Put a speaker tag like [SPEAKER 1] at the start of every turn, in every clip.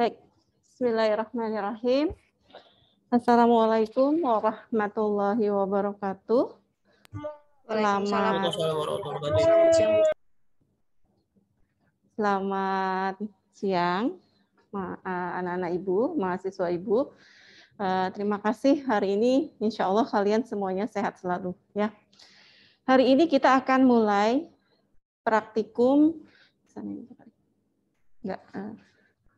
[SPEAKER 1] Baik, Bismillahirrahmanirrahim. Assalamualaikum warahmatullahi wabarakatuh.
[SPEAKER 2] Selamat.
[SPEAKER 1] Selamat siang, anak-anak ibu, mahasiswa ibu. Terima kasih hari ini, insya Allah kalian semuanya sehat selalu. Ya, hari ini kita akan mulai praktikum. Enggak,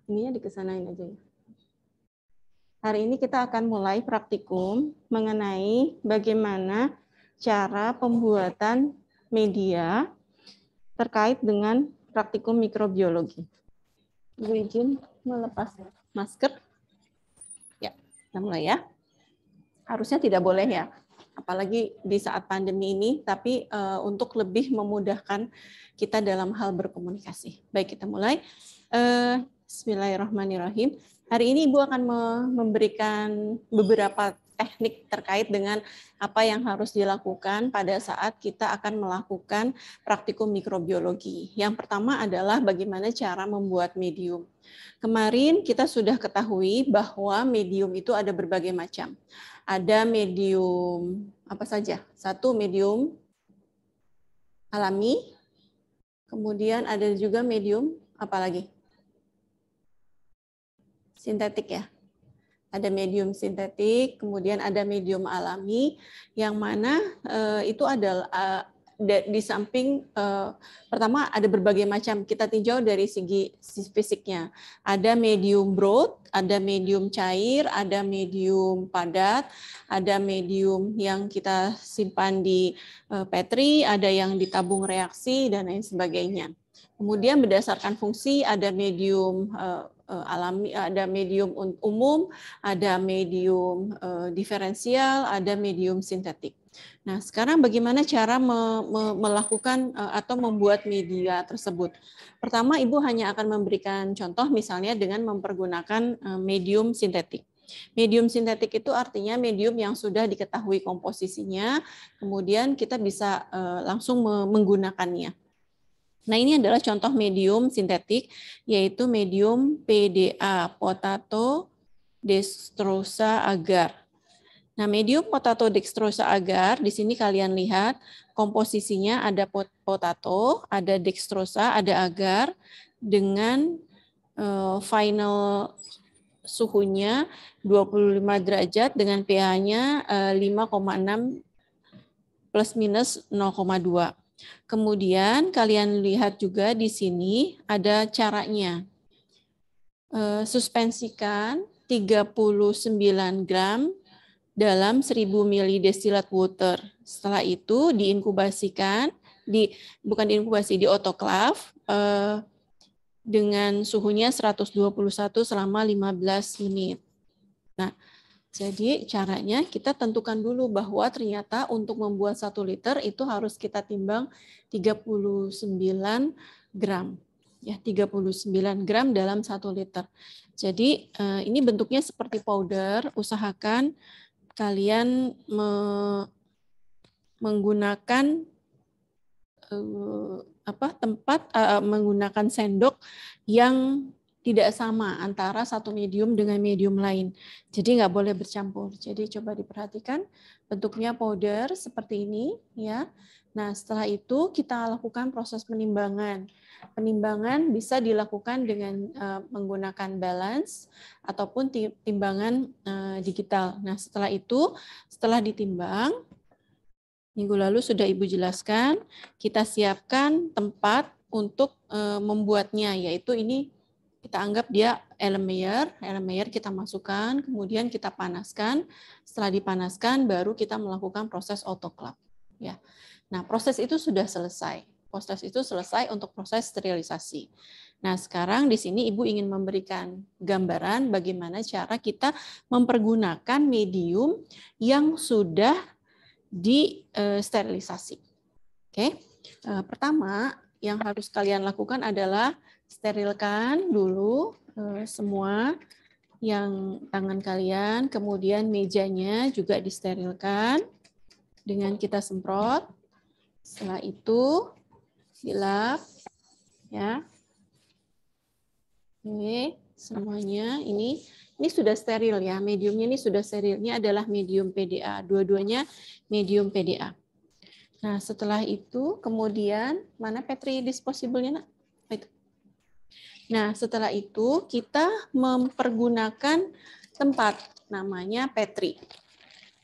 [SPEAKER 1] ininya dikesanain aja ya. Hari ini kita akan mulai praktikum mengenai bagaimana cara pembuatan media terkait dengan praktikum mikrobiologi. Bu izin melepas masker. Ya, kita mulai ya. Harusnya tidak boleh ya, apalagi di saat pandemi ini, tapi e, untuk lebih memudahkan kita dalam hal berkomunikasi. Baik, kita mulai. E, Bismillahirrahmanirrahim. Hari ini Ibu akan memberikan beberapa teknik terkait dengan apa yang harus dilakukan pada saat kita akan melakukan praktikum mikrobiologi. Yang pertama adalah bagaimana cara membuat medium. Kemarin kita sudah ketahui bahwa medium itu ada berbagai macam. Ada medium apa saja? Satu medium alami, kemudian ada juga medium apa lagi? sintetik ya. Ada medium sintetik, kemudian ada medium alami, yang mana eh, itu adalah eh, di samping eh, pertama ada berbagai macam kita tinjau dari segi fisiknya. Ada medium broad, ada medium cair, ada medium padat, ada medium yang kita simpan di eh, petri, ada yang ditabung reaksi dan lain sebagainya. Kemudian berdasarkan fungsi ada medium eh, Eh, alami, ada medium umum, ada medium eh, diferensial, ada medium sintetik. Nah, sekarang bagaimana cara me me melakukan eh, atau membuat media tersebut? Pertama, Ibu hanya akan memberikan contoh misalnya dengan mempergunakan medium sintetik. Medium sintetik itu artinya medium yang sudah diketahui komposisinya, kemudian kita bisa langsung menggunakannya. Nah, ini adalah contoh medium sintetik, yaitu medium PDA, potato dextrosa agar. Nah, medium potato dextrosa agar, di sini kalian lihat komposisinya ada potato, ada dextrosa, ada agar, dengan uh, final suhunya 25 derajat dengan pH-nya uh, eh, 5,6 plus minus 0,2. Kemudian kalian lihat juga di sini ada caranya. Eh, suspensikan 39 gram dalam 1000 ml distilled water. Setelah itu diinkubasikan di bukan diinkubasi di autoclave eh, dengan suhunya 121 selama 15 menit. Nah, jadi caranya kita tentukan dulu bahwa ternyata untuk membuat satu liter itu harus kita timbang 39 gram. Ya, 39 gram dalam satu liter. Jadi eh, ini bentuknya seperti powder, usahakan kalian me menggunakan eh, apa tempat eh, menggunakan sendok yang tidak sama antara satu medium dengan medium lain. Jadi nggak boleh bercampur. Jadi coba diperhatikan bentuknya powder seperti ini ya. Nah setelah itu kita lakukan proses penimbangan. Penimbangan bisa dilakukan dengan uh, menggunakan balance ataupun timbangan uh, digital. Nah setelah itu setelah ditimbang minggu lalu sudah ibu jelaskan kita siapkan tempat untuk eh, membuatnya yaitu ini kita anggap dia elemeyer, elemeyer kita masukkan, kemudian kita panaskan. Setelah dipanaskan, baru kita melakukan proses autoclave. Ya, nah proses itu sudah selesai. Proses itu selesai untuk proses sterilisasi. Nah sekarang di sini ibu ingin memberikan gambaran bagaimana cara kita mempergunakan medium yang sudah disterilisasi. Eh, Oke, eh, pertama yang harus kalian lakukan adalah sterilkan dulu eh, semua yang tangan kalian, kemudian mejanya juga disterilkan dengan kita semprot. Setelah itu dilap ya. Oke, semuanya ini ini sudah steril ya. Mediumnya ini sudah sterilnya adalah medium PDA. Dua-duanya medium PDA. Nah, setelah itu kemudian mana Petri nya Nak? Nah, setelah itu kita mempergunakan tempat namanya Petri.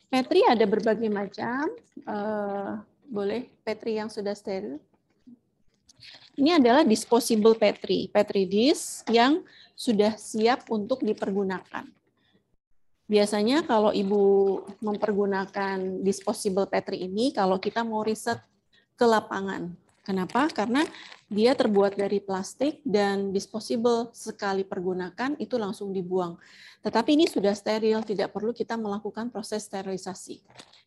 [SPEAKER 1] Petri ada berbagai macam. Uh, boleh Petri yang sudah steril. Ini adalah disposable Petri, Petri dish yang sudah siap untuk dipergunakan. Biasanya kalau ibu mempergunakan disposable Petri ini, kalau kita mau riset ke lapangan. Kenapa? Karena dia terbuat dari plastik dan disposable sekali pergunakan itu langsung dibuang. Tetapi ini sudah steril, tidak perlu kita melakukan proses sterilisasi.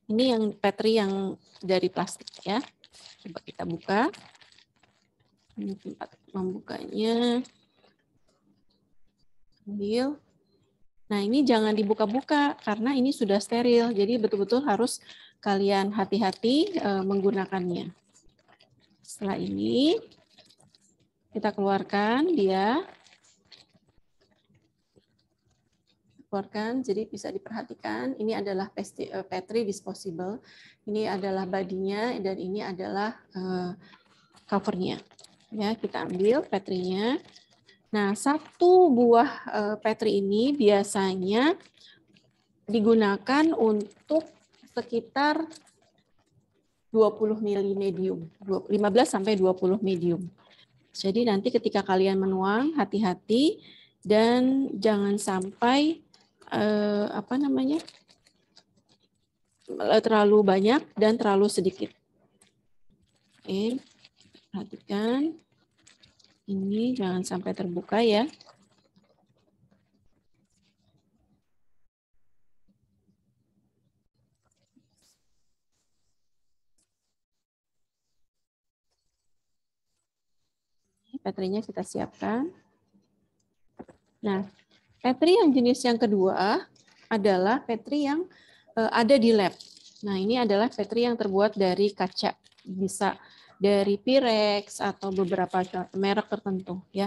[SPEAKER 1] Ini yang petri yang dari plastik ya. Coba kita buka. Ini tempat membukanya. Ambil. Nah, ini jangan dibuka-buka karena ini sudah steril. Jadi betul-betul harus kalian hati-hati eh, menggunakannya. Setelah ini kita keluarkan dia. Keluarkan, jadi bisa diperhatikan. Ini adalah eh, Petri disposable. Ini adalah badinya dan ini adalah eh, covernya. Ya, kita ambil petrinya. Nah, satu buah eh, petri ini biasanya digunakan untuk sekitar 20 mili medium, 15 sampai 20 medium. Jadi nanti ketika kalian menuang hati-hati dan jangan sampai eh, apa namanya eh, terlalu banyak dan terlalu sedikit. Oke, perhatikan ini jangan sampai terbuka ya. baterainya kita siapkan. Nah, petri yang jenis yang kedua adalah petri yang eh, ada di lab. Nah, ini adalah petri yang terbuat dari kaca. Bisa dari Pirex atau beberapa merek tertentu ya.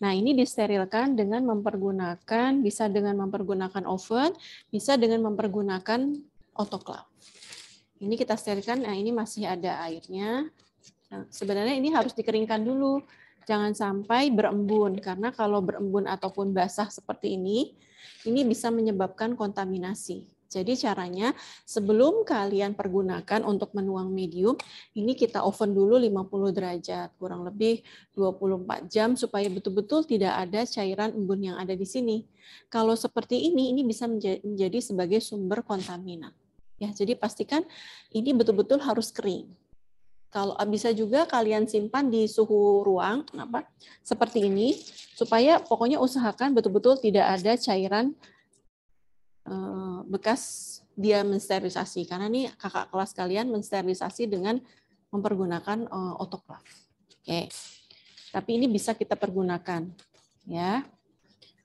[SPEAKER 1] Nah, ini disterilkan dengan mempergunakan bisa dengan mempergunakan oven, bisa dengan mempergunakan autoclave. Ini kita sterilkan. Nah, ini masih ada airnya. Nah, sebenarnya ini harus dikeringkan dulu jangan sampai berembun karena kalau berembun ataupun basah seperti ini ini bisa menyebabkan kontaminasi. Jadi caranya sebelum kalian pergunakan untuk menuang medium, ini kita oven dulu 50 derajat, kurang lebih 24 jam supaya betul-betul tidak ada cairan embun yang ada di sini. Kalau seperti ini, ini bisa menjadi sebagai sumber kontaminan. Ya, jadi pastikan ini betul-betul harus kering. Kalau ah, bisa juga kalian simpan di suhu ruang apa seperti ini supaya pokoknya usahakan betul-betul tidak ada cairan eh, bekas dia mensterilisasi karena ini kakak kelas kalian mensterilisasi dengan mempergunakan eh, otoklav. Oke. Tapi ini bisa kita pergunakan ya.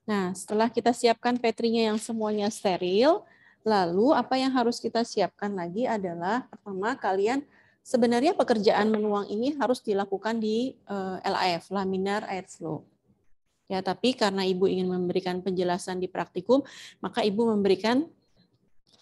[SPEAKER 1] Nah, setelah kita siapkan petrinya yang semuanya steril, lalu apa yang harus kita siapkan lagi adalah pertama kalian Sebenarnya pekerjaan menuang ini harus dilakukan di eh, LAF, laminar air flow. Ya, tapi karena ibu ingin memberikan penjelasan di praktikum, maka ibu memberikan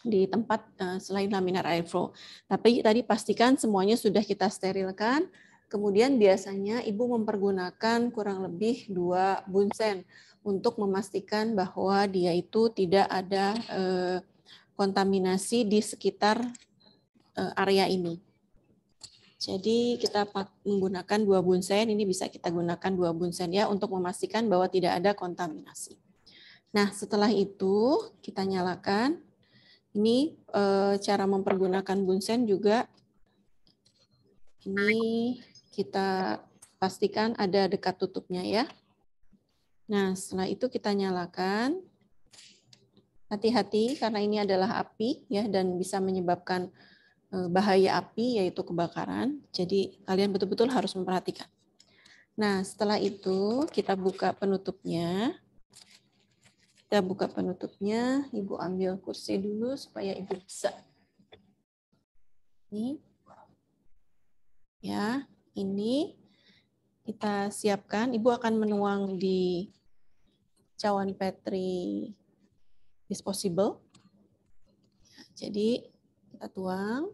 [SPEAKER 1] di tempat eh, selain laminar air flow. Tapi tadi pastikan semuanya sudah kita sterilkan. Kemudian biasanya ibu mempergunakan kurang lebih dua bunsen untuk memastikan bahwa dia itu tidak ada eh, kontaminasi di sekitar area ini. Jadi kita menggunakan dua bunsen, ini bisa kita gunakan dua bunsen ya untuk memastikan bahwa tidak ada kontaminasi. Nah setelah itu kita nyalakan. Ini e, cara mempergunakan bunsen juga. Ini kita pastikan ada dekat tutupnya ya. Nah setelah itu kita nyalakan. Hati-hati karena ini adalah api ya dan bisa menyebabkan Eh, bahaya api yaitu kebakaran. Jadi kalian betul-betul harus memperhatikan. Nah, setelah itu kita buka penutupnya. Kita buka penutupnya. Ibu ambil kursi dulu supaya Ibu bisa. Ini. Ya, ini kita siapkan. Ibu akan menuang di cawan petri disposable. Jadi kita tuang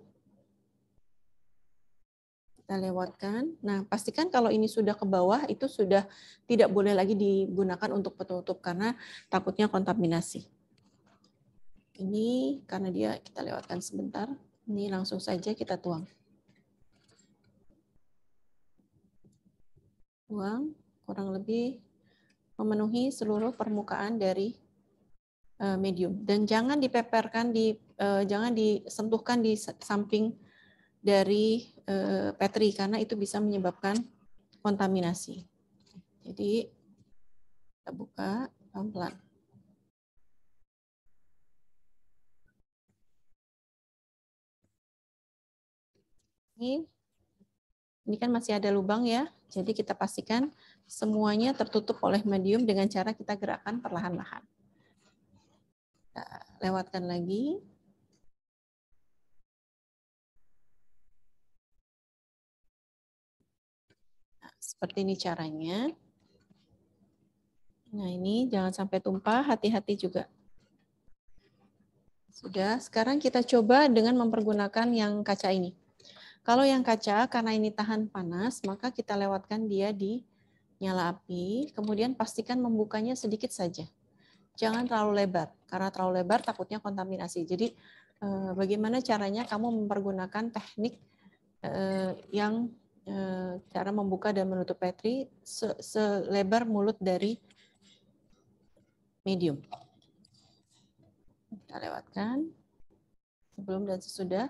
[SPEAKER 1] kita lewatkan. Nah, pastikan kalau ini sudah ke bawah itu sudah tidak boleh lagi digunakan untuk penutup karena takutnya kontaminasi. Ini karena dia kita lewatkan sebentar, ini langsung saja kita tuang. Tuang kurang lebih memenuhi seluruh permukaan dari eh, medium dan jangan dipeperkan di eh, jangan disentuhkan di samping dari eh, Petri karena itu bisa menyebabkan kontaminasi. Jadi kita buka pelan-pelan. Ini, ini kan masih ada lubang ya, jadi kita pastikan semuanya tertutup oleh medium dengan cara kita gerakkan perlahan-lahan. Lewatkan lagi. Seperti ini caranya. Nah ini jangan sampai tumpah, hati-hati juga. Sudah, sekarang kita coba dengan mempergunakan yang kaca ini. Kalau yang kaca, karena ini tahan panas, maka kita lewatkan dia di nyala api, kemudian pastikan membukanya sedikit saja. Jangan terlalu lebar, karena terlalu lebar takutnya kontaminasi. Jadi eh, bagaimana caranya kamu mempergunakan teknik eh, yang Eh, cara membuka dan menutup petri selebar mulut dari medium. Kita lewatkan. Sebelum dan sesudah.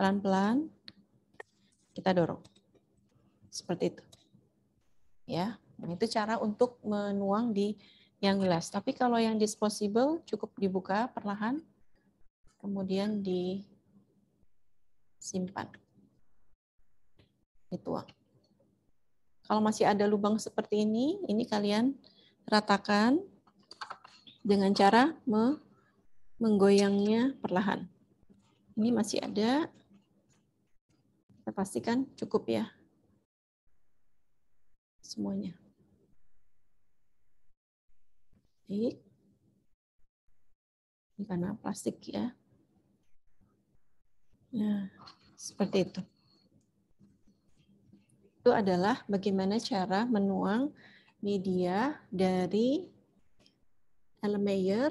[SPEAKER 1] Pelan-pelan kita dorong. Seperti itu. Ya, nah, itu cara untuk menuang di yang gelas. Tapi kalau yang disposable cukup dibuka perlahan kemudian disimpan itu. Kalau masih ada lubang seperti ini, ini kalian ratakan dengan cara menggoyangnya perlahan. Ini masih ada. Kita pastikan cukup ya. Semuanya. Baik. Ini karena plastik ya. Nah, seperti itu itu adalah bagaimana cara menuang media dari Erlenmeyer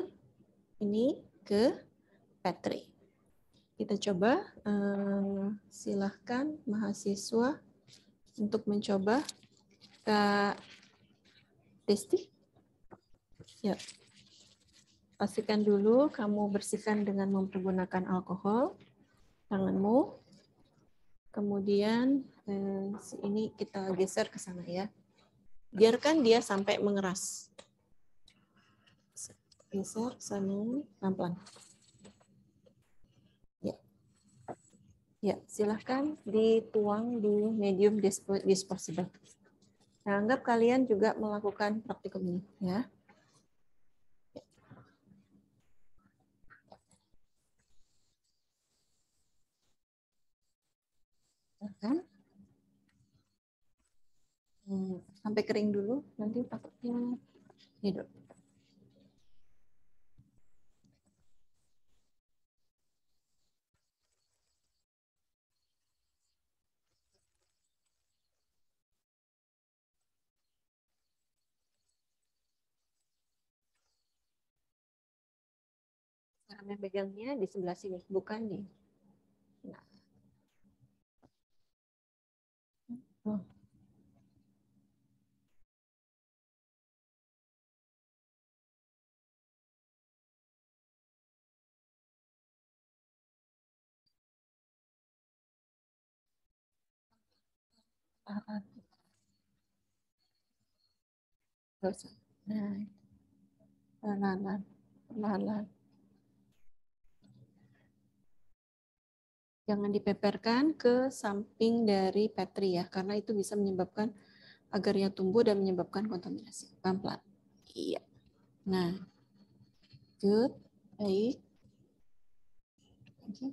[SPEAKER 1] ini ke Petri. Kita coba eh, silahkan mahasiswa untuk mencoba ke testi. Ya. Pastikan dulu kamu bersihkan dengan mempergunakan alkohol tanganmu. Kemudian si ini kita geser ke sana ya. Biarkan dia sampai mengeras. Geser ke sana pelan-pelan. Ya. Ya, silahkan dituang di medium disposable. Nah, anggap kalian juga melakukan praktikum ini ya. Iya, sampai kering dulu, nanti takutnya hidup. Karena pegangnya di sebelah sini, bukan nih Nah. Oh. Nah, Perlahan-lahan. lahan Jangan dipeperkan ke samping dari petri ya, karena itu bisa menyebabkan agarnya tumbuh dan menyebabkan kontaminasi. Pelan-pelan. Iya. Nah, good. Baik. Thank you.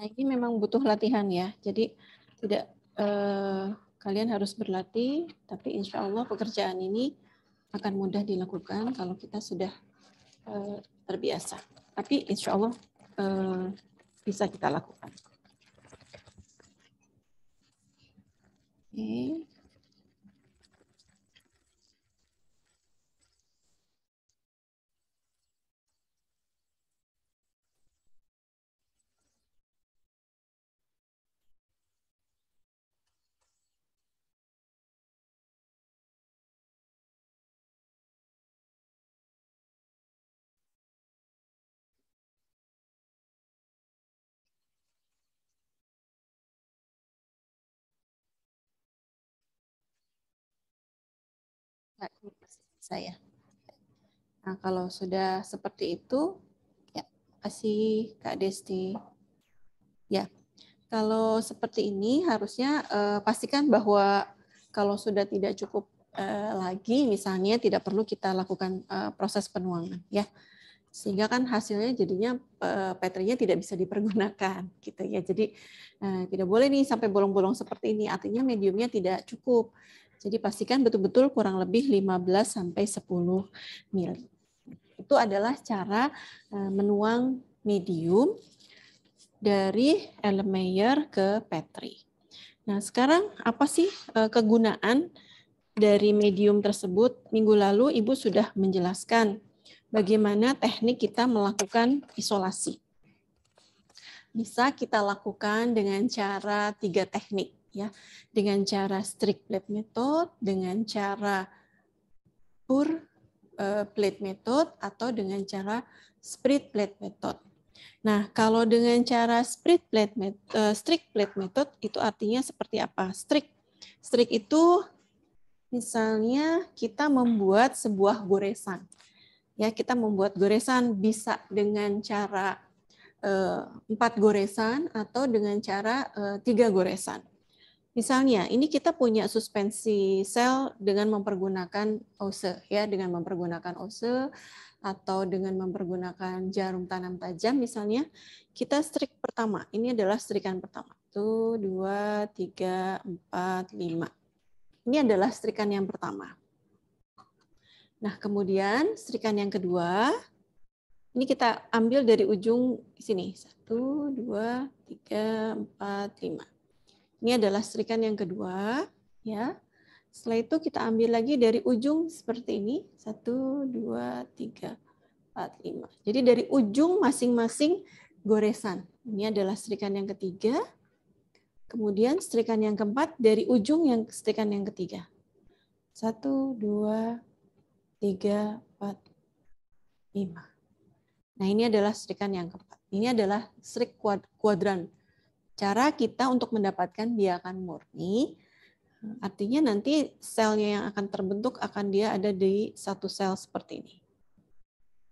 [SPEAKER 1] Nah, ini memang butuh latihan ya. Jadi tidak eh, kalian harus berlatih, tapi insya Allah pekerjaan ini akan mudah dilakukan kalau kita sudah eh, terbiasa. Tapi insya Allah eh, bisa kita lakukan. Oke. Okay. saya. Nah, kalau sudah seperti itu, ya, kasih Kak Desti. Ya, kalau seperti ini harusnya eh, pastikan bahwa kalau sudah tidak cukup eh, lagi, misalnya tidak perlu kita lakukan eh, proses penuangan, ya sehingga kan hasilnya jadinya eh, petrinya tidak bisa dipergunakan gitu ya jadi eh, tidak boleh nih sampai bolong-bolong seperti ini artinya mediumnya tidak cukup jadi pastikan betul-betul kurang lebih 15 sampai 10 ml. Itu adalah cara eh, menuang medium dari Erlenmeyer ke Petri. Nah, sekarang apa sih eh, kegunaan dari medium tersebut? Minggu lalu Ibu sudah menjelaskan bagaimana teknik kita melakukan isolasi. Bisa kita lakukan dengan cara tiga teknik ya dengan cara strict plate method, dengan cara pur eh, plate method atau dengan cara split plate method. Nah, kalau dengan cara split plate method, eh, strict plate method itu artinya seperti apa? Strict. Strict itu misalnya kita membuat sebuah goresan. Ya, kita membuat goresan bisa dengan cara eh, empat goresan atau dengan cara tiga goresan. Misalnya, ini kita punya suspensi sel dengan mempergunakan ose, ya, dengan mempergunakan ose atau dengan mempergunakan jarum tanam tajam misalnya, kita strik pertama. Ini adalah strikan pertama. Satu, dua, tiga, empat, lima. Ini adalah strikan yang pertama. Nah, kemudian strikan yang kedua, ini kita ambil dari ujung sini. Satu, dua, tiga, empat, lima. Ini adalah serikan yang kedua, ya. Setelah itu kita ambil lagi dari ujung seperti ini, satu, dua, tiga, empat, lima. Jadi dari ujung masing-masing goresan. Ini adalah serikan yang ketiga. Kemudian serikan yang keempat dari ujung yang serikan yang ketiga. Satu, dua, tiga, empat, lima. Nah ini adalah serikan yang keempat. Ini adalah serik kuadran Cara kita untuk mendapatkan biakan murni, artinya nanti selnya yang akan terbentuk akan dia ada di satu sel seperti ini.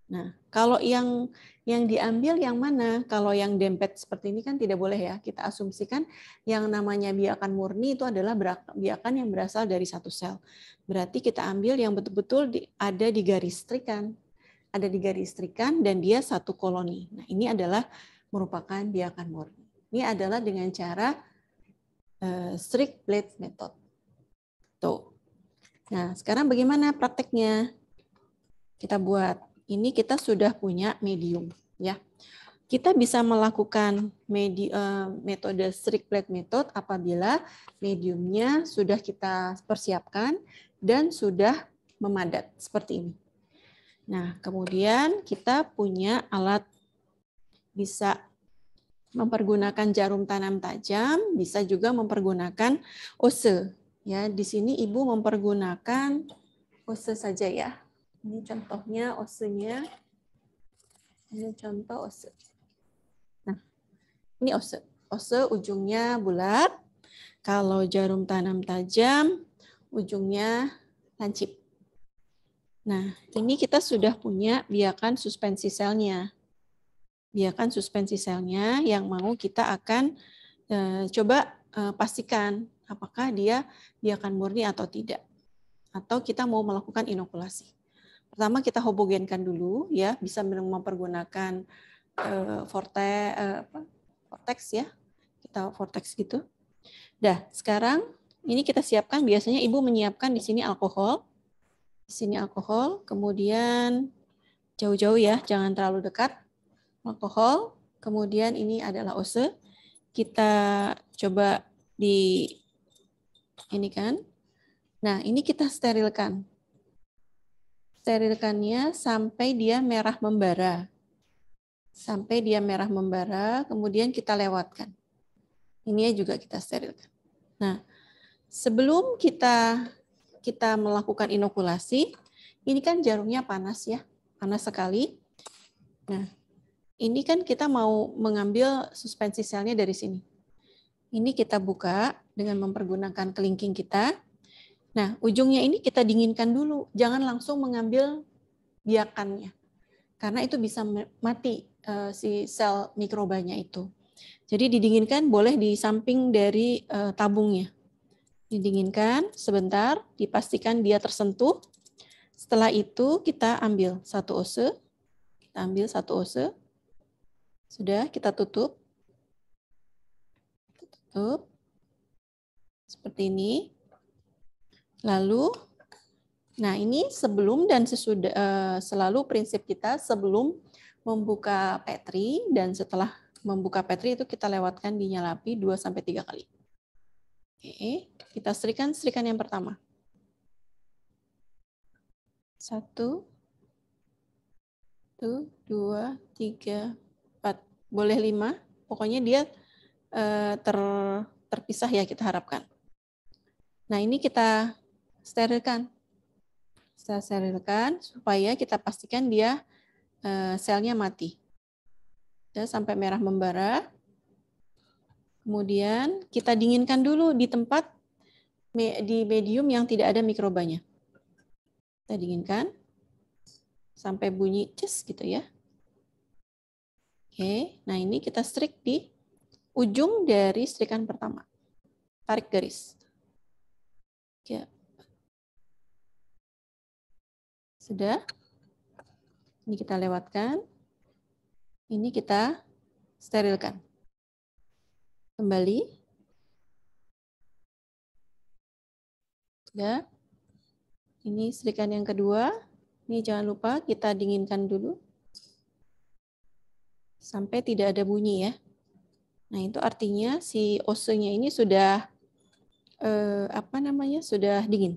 [SPEAKER 1] Nah, kalau yang yang diambil yang mana? Kalau yang dempet seperti ini kan tidak boleh ya. Kita asumsikan yang namanya biakan murni itu adalah biakan yang berasal dari satu sel. Berarti kita ambil yang betul-betul ada di garis strikan. Ada di garis strikan dan dia satu koloni. Nah, ini adalah merupakan biakan murni. Ini adalah dengan cara uh, strict blade method. Tuh. Nah, sekarang bagaimana prakteknya? Kita buat. Ini kita sudah punya medium, ya. Kita bisa melakukan medi, uh, metode strict blade method apabila mediumnya sudah kita persiapkan dan sudah memadat seperti ini. Nah, kemudian kita punya alat bisa mempergunakan jarum tanam tajam, bisa juga mempergunakan ose. Ya, di sini ibu mempergunakan ose saja ya. Ini contohnya osenya. Ini contoh ose. Nah, ini ose. Ose ujungnya bulat. Kalau jarum tanam tajam, ujungnya lancip. Nah, ini kita sudah punya biakan suspensi selnya biarkan suspensi selnya yang mau kita akan e, coba e, pastikan apakah dia dia akan murni atau tidak atau kita mau melakukan inokulasi. Pertama kita homogenkan dulu ya bisa mempergunakan e, eh, forte e, apa, vortex ya kita vortex gitu. Dah sekarang ini kita siapkan biasanya ibu menyiapkan di sini alkohol di sini alkohol kemudian jauh-jauh ya jangan terlalu dekat alkohol, kemudian ini adalah ose. Kita coba di ini kan. Nah, ini kita sterilkan. Sterilkannya sampai dia merah membara. Sampai dia merah membara, kemudian kita lewatkan. Ini juga kita sterilkan. Nah, sebelum kita kita melakukan inokulasi, ini kan jarumnya panas ya, panas sekali. Nah, ini kan kita mau mengambil suspensi selnya dari sini. Ini kita buka dengan mempergunakan kelingking kita. Nah, ujungnya ini kita dinginkan dulu. Jangan langsung mengambil biakannya. Karena itu bisa mati eh, si sel mikrobanya itu. Jadi didinginkan boleh di samping dari eh, tabungnya. Didinginkan sebentar, dipastikan dia tersentuh. Setelah itu kita ambil satu ose, kita ambil satu ose, sudah, kita tutup. Kita tutup. Seperti ini. Lalu, nah ini sebelum dan sesudah, eh, selalu prinsip kita sebelum membuka petri dan setelah membuka petri itu kita lewatkan di nyalapi 2-3 kali. Oke, kita serikan serikan yang pertama. Satu, satu, dua, tiga, boleh lima, pokoknya dia eh, ter, terpisah ya kita harapkan. Nah ini kita sterilkan, kita sterilkan supaya kita pastikan dia eh, selnya mati. Ya, sampai merah membara. Kemudian kita dinginkan dulu di tempat di medium yang tidak ada mikrobanya. Kita dinginkan sampai bunyi ces gitu ya. Oke, nah ini kita strik di ujung dari strikan pertama. Tarik garis. Oke, ya. Sudah. Ini kita lewatkan. Ini kita sterilkan. Kembali. Ya. Ini serikan yang kedua. Ini jangan lupa kita dinginkan dulu sampai tidak ada bunyi ya. Nah, itu artinya si osenya ini sudah eh, apa namanya? sudah dingin.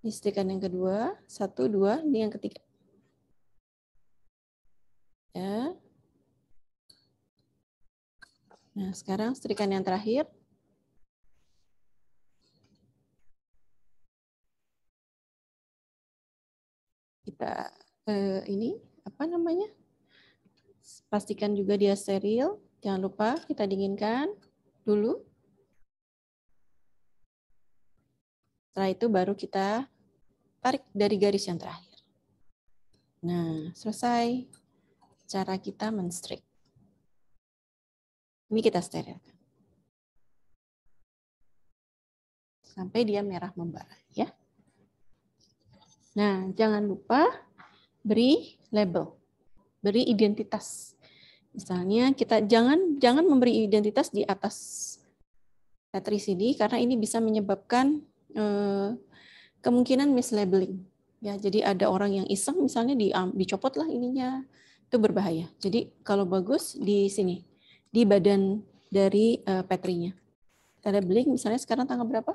[SPEAKER 1] Ini setikan yang kedua, satu, dua, ini yang ketiga. Ya. Nah, sekarang setrikaan yang terakhir. Kita eh, ini apa namanya? Pastikan juga dia steril. Jangan lupa kita dinginkan dulu. Setelah itu baru kita tarik dari garis yang terakhir. Nah, selesai cara kita menstrik. Ini kita sterilkan. Sampai dia merah membara. ya. Nah, jangan lupa beri label beri identitas. Misalnya kita jangan jangan memberi identitas di atas tetrisidi karena ini bisa menyebabkan eh, kemungkinan mislabeling. Ya, jadi ada orang yang iseng misalnya di, dicopot lah ininya itu berbahaya. Jadi kalau bagus di sini di badan dari eh, petrinya. misalnya sekarang tanggal berapa?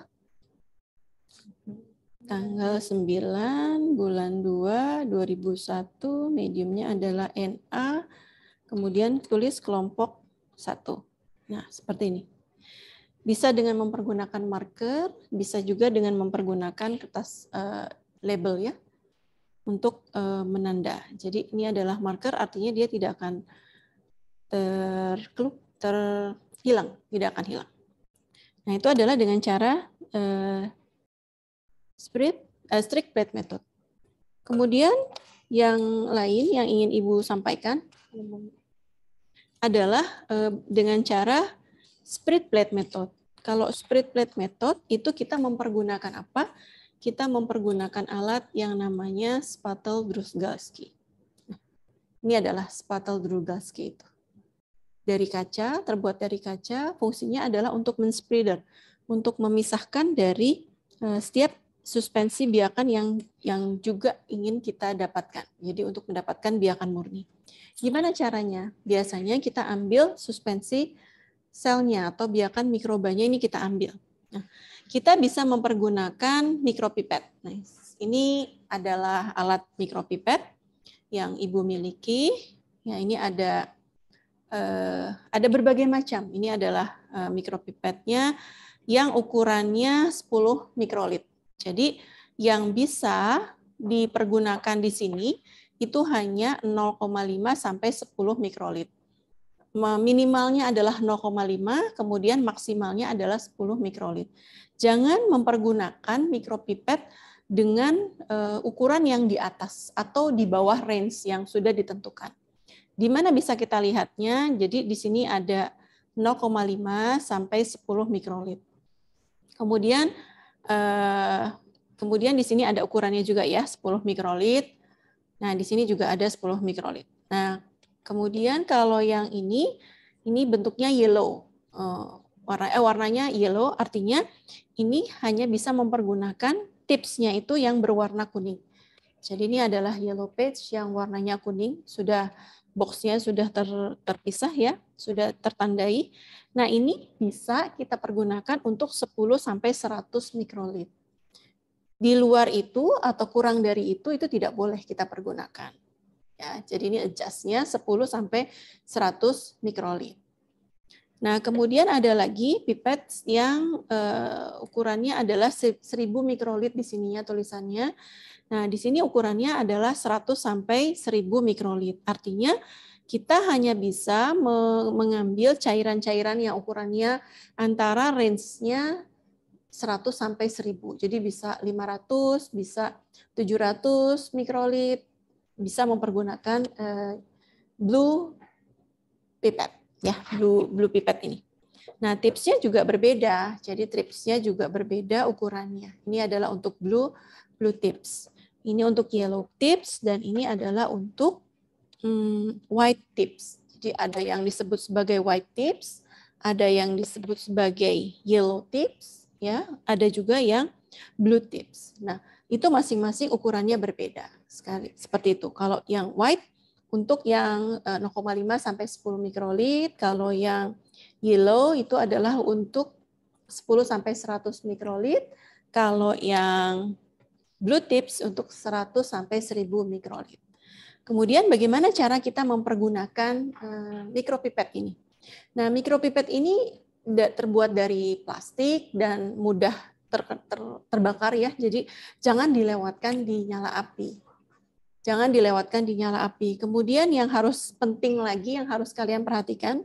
[SPEAKER 1] Tanggal 9 bulan 2 2001 mediumnya adalah NA kemudian tulis kelompok 1. Nah, seperti ini. Bisa dengan mempergunakan marker, bisa juga dengan mempergunakan kertas uh, label ya untuk uh, menanda. Jadi ini adalah marker artinya dia tidak akan terkelup terhilang, tidak akan hilang. Nah, itu adalah dengan cara uh, Eh, strict, uh, strict bread method. Kemudian yang lain yang ingin Ibu sampaikan adalah uh, dengan cara spread plate method. Kalau spread plate method itu kita mempergunakan apa? Kita mempergunakan alat yang namanya spatel Druzgalski. Ini adalah spatel Druzgalski itu. Dari kaca, terbuat dari kaca, fungsinya adalah untuk men untuk memisahkan dari eh, setiap suspensi biakan yang yang juga ingin kita dapatkan. Jadi untuk mendapatkan biakan murni. Gimana caranya? Biasanya kita ambil suspensi selnya atau biakan mikrobanya ini kita ambil. Nah, kita bisa mempergunakan mikropipet. Nah, ini adalah alat mikropipet yang ibu miliki. Ya, ini ada eh, ada berbagai macam. Ini adalah eh, mikropipetnya yang ukurannya 10 mikrolit. Jadi yang bisa dipergunakan di sini itu hanya 0,5 sampai 10 mikrolit. Minimalnya adalah 0,5, kemudian maksimalnya adalah 10 mikrolit. Jangan mempergunakan mikropipet dengan eh, ukuran yang di atas atau di bawah range yang sudah ditentukan. Di mana bisa kita lihatnya? Jadi di sini ada 0,5 sampai 10 mikrolit. Kemudian Eh, kemudian di sini ada ukurannya juga ya, 10 mikrolit. Nah, di sini juga ada 10 mikrolit. Nah, kemudian kalau yang ini, ini bentuknya yellow. Eh, warna, eh, warnanya yellow, artinya ini hanya bisa mempergunakan tipsnya itu yang berwarna kuning. Jadi ini adalah yellow page yang warnanya kuning, sudah boxnya sudah ter, terpisah ya, sudah tertandai. Nah ini bisa kita pergunakan untuk 10 sampai 100 mikrolit. Di luar itu atau kurang dari itu, itu tidak boleh kita pergunakan. Ya, jadi ini adjustnya 10 sampai 100 mikrolit. Nah, kemudian ada lagi pipet yang uh, ukurannya adalah 1000 mikrolit di sininya tulisannya. Nah, di sini ukurannya adalah 100 sampai 1000 mikrolit. Artinya kita hanya bisa mengambil cairan-cairan yang ukurannya antara range-nya 100 sampai 1000. Jadi bisa 500, bisa 700 mikrolit, bisa mempergunakan eh, blue pipet ya, blue blue pipet ini. Nah, tipsnya juga berbeda. Jadi tipsnya juga berbeda ukurannya. Ini adalah untuk blue blue tips. Ini untuk yellow tips dan ini adalah untuk hmm, white tips. Jadi ada yang disebut sebagai white tips, ada yang disebut sebagai yellow tips, ya, ada juga yang blue tips. Nah, itu masing-masing ukurannya berbeda sekali seperti itu. Kalau yang white untuk yang 0,5 eh, sampai 10 mikrolit, kalau yang yellow itu adalah untuk 10 sampai 100 mikrolit. Kalau yang blue tips untuk 100 sampai 1000 mikrolit. Kemudian bagaimana cara kita mempergunakan eh, mikropipet ini? Nah, mikropipet ini terbuat dari plastik dan mudah ter, ter, terbakar ya. Jadi jangan dilewatkan di nyala api. Jangan dilewatkan di nyala api. Kemudian yang harus penting lagi yang harus kalian perhatikan,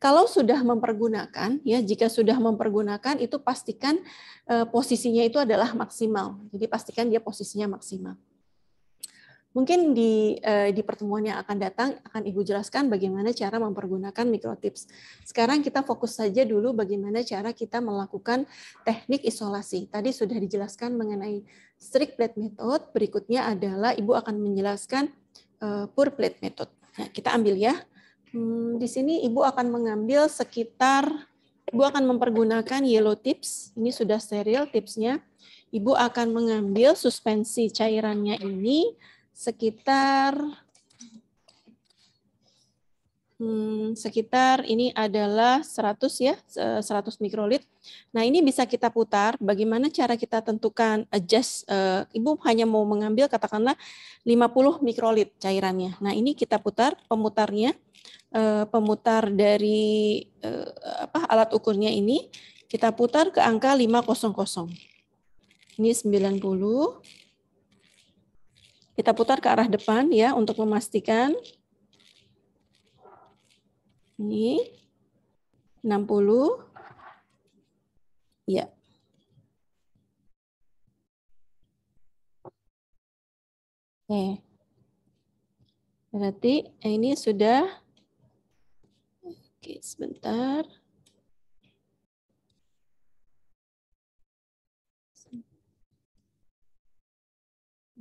[SPEAKER 1] kalau sudah mempergunakan ya jika sudah mempergunakan itu pastikan eh, posisinya itu adalah maksimal. Jadi pastikan dia posisinya maksimal. Mungkin di eh, di pertemuan yang akan datang akan Ibu jelaskan bagaimana cara mempergunakan mikrotips. Sekarang kita fokus saja dulu bagaimana cara kita melakukan teknik isolasi. Tadi sudah dijelaskan mengenai strict plate method, berikutnya adalah Ibu akan menjelaskan eh, pure plate method. Nah, kita ambil ya. Hmm, di sini Ibu akan mengambil sekitar Ibu akan mempergunakan yellow tips. Ini sudah steril tipsnya. Ibu akan mengambil suspensi cairannya ini sekitar hmm, sekitar ini adalah 100 ya, 100 eh, mikrolit. Nah, ini bisa kita putar bagaimana cara kita tentukan adjust uh, Ibu hanya mau mengambil katakanlah 50 mikrolit cairannya. Nah, ini kita putar pemutarnya uh, pemutar dari uh, apa alat ukurnya ini kita putar ke angka 500. Ini 90 kita putar ke arah depan ya untuk memastikan. Ini 60. Ya. Oke. Berarti eh, ini sudah Oke, sebentar.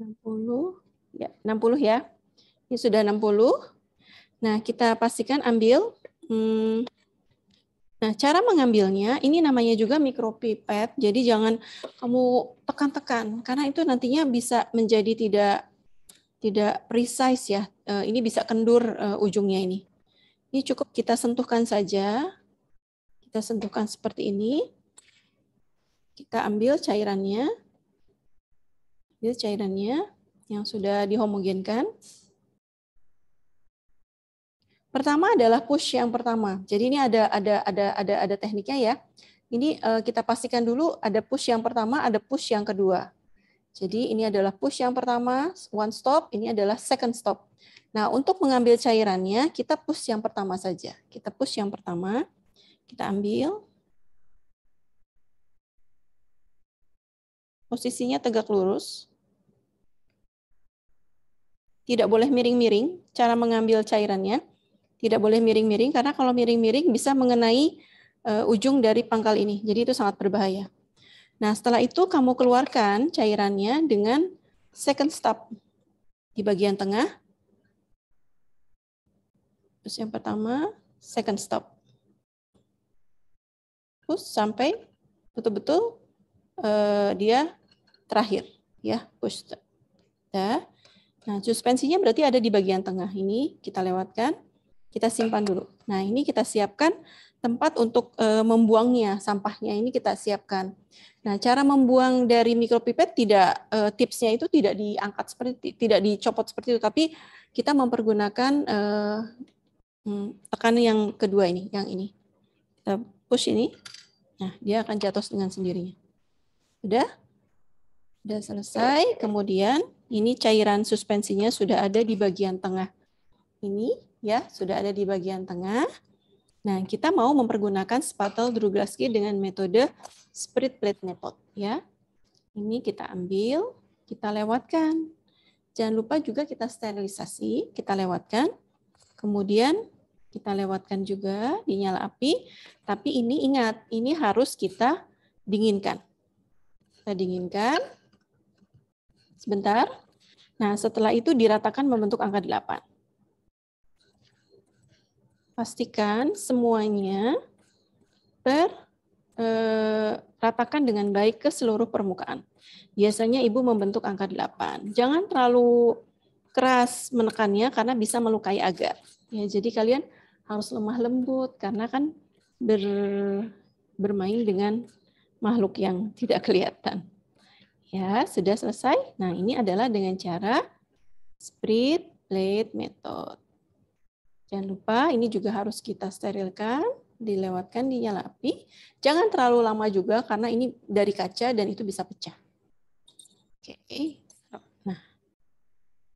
[SPEAKER 1] 60 ya 60 ya ini sudah 60 nah kita pastikan ambil hmm, Nah, cara mengambilnya ini namanya juga mikropipet. Jadi jangan kamu tekan-tekan karena itu nantinya bisa menjadi tidak tidak precise ya. Eh, ini bisa kendur eh, ujungnya ini. Ini cukup kita sentuhkan saja. Kita sentuhkan seperti ini. Kita ambil cairannya. Jadi cairannya yang sudah dihomogenkan. Pertama adalah push yang pertama. Jadi ini ada ada ada ada ada tekniknya ya. Ini eh, kita pastikan dulu ada push yang pertama, ada push yang kedua. Jadi ini adalah push yang pertama, one stop, ini adalah second stop. Nah, untuk mengambil cairannya, kita push yang pertama saja. Kita push yang pertama, kita ambil. Posisinya tegak lurus. Tidak boleh miring-miring cara mengambil cairannya. Tidak boleh miring-miring karena kalau miring-miring bisa mengenai uh, ujung dari pangkal ini. Jadi itu sangat berbahaya. Nah, setelah itu kamu keluarkan cairannya dengan second stop di bagian tengah. Terus yang pertama, second stop. Terus sampai betul-betul uh, dia terakhir ya push. dah Nah, suspensinya berarti ada di bagian tengah ini, kita lewatkan, kita simpan dulu. Nah, ini kita siapkan tempat untuk e, membuangnya, sampahnya ini kita siapkan. Nah, cara membuang dari mikropipet tidak e, tipsnya itu tidak diangkat seperti tidak dicopot seperti itu, tapi kita mempergunakan e, tekan yang kedua ini, yang ini. Kita push ini. Nah, dia akan jatuh dengan sendirinya. udah udah selesai. Kemudian ini cairan suspensinya sudah ada di bagian tengah. Ini ya, sudah ada di bagian tengah. Nah, kita mau mempergunakan spatel Druglaski dengan metode spread plate method ya. Ini kita ambil, kita lewatkan. Jangan lupa juga kita sterilisasi, kita lewatkan. Kemudian kita lewatkan juga di nyala api, tapi ini ingat, ini harus kita dinginkan. Kita dinginkan. Sebentar. Nah, setelah itu diratakan membentuk angka 8. Pastikan semuanya ter eh, ratakan dengan baik ke seluruh permukaan. Biasanya ibu membentuk angka 8. Jangan terlalu keras menekannya karena bisa melukai agar. Ya, jadi kalian harus lemah lembut karena kan ber, bermain dengan makhluk yang tidak kelihatan. Ya, sudah selesai. Nah, ini adalah dengan cara spread plate method. Jangan lupa ini juga harus kita sterilkan, dilewatkan nyala api. Jangan terlalu lama juga karena ini dari kaca dan itu bisa pecah. Oke. Nah,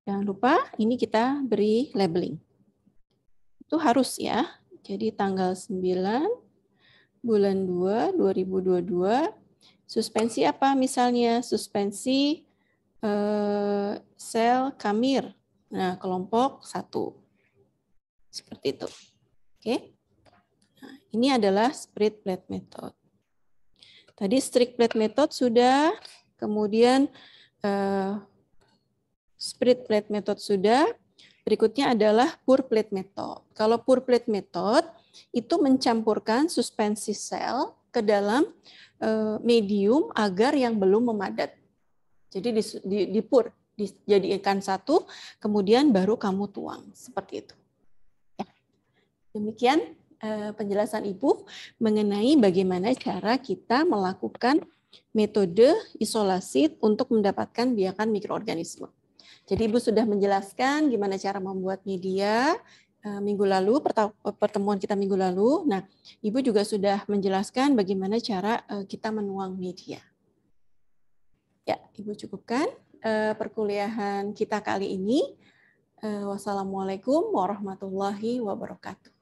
[SPEAKER 1] jangan lupa ini kita beri labeling. Itu harus ya. Jadi tanggal 9 bulan 2 2022 Suspensi apa misalnya? Suspensi eh, sel kamir. Nah, kelompok satu. Seperti itu. Oke. Nah, ini adalah split plate method. Tadi strict plate method sudah, kemudian eh, split plate method sudah. Berikutnya adalah pure plate method. Kalau pure plate method itu mencampurkan suspensi sel ke dalam Eh, medium agar yang belum memadat. Jadi dipur, dijadikan satu, kemudian baru kamu tuang seperti itu. Ya. Demikian eh, penjelasan Ibu mengenai bagaimana cara kita melakukan metode isolasi untuk mendapatkan biakan mikroorganisme. Jadi Ibu sudah menjelaskan gimana cara membuat media, Eh, minggu lalu eh, pertemuan kita minggu lalu. Nah, Ibu juga sudah menjelaskan bagaimana cara eh, kita menuang media. Ya, Ibu cukupkan perkuliahan kita kali ini. Wassalamualaikum warahmatullahi wabarakatuh.